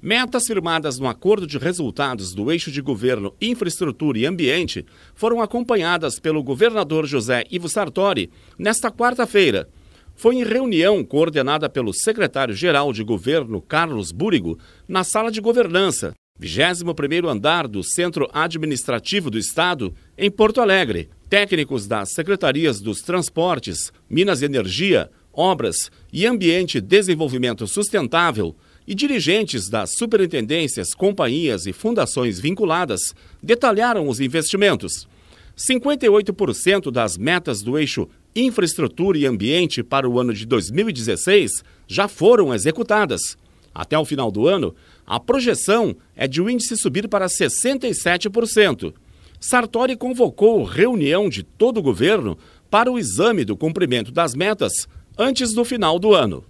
Metas firmadas no Acordo de Resultados do Eixo de Governo, Infraestrutura e Ambiente foram acompanhadas pelo governador José Ivo Sartori nesta quarta-feira. Foi em reunião coordenada pelo secretário-geral de Governo, Carlos Búrigo, na sala de governança, 21º andar do Centro Administrativo do Estado, em Porto Alegre. Técnicos das secretarias dos Transportes, Minas e Energia, Obras e Ambiente Desenvolvimento Sustentável e dirigentes das superintendências, companhias e fundações vinculadas detalharam os investimentos. 58% das metas do eixo Infraestrutura e Ambiente para o ano de 2016 já foram executadas. Até o final do ano, a projeção é de o um índice subir para 67%. Sartori convocou reunião de todo o governo para o exame do cumprimento das metas antes do final do ano.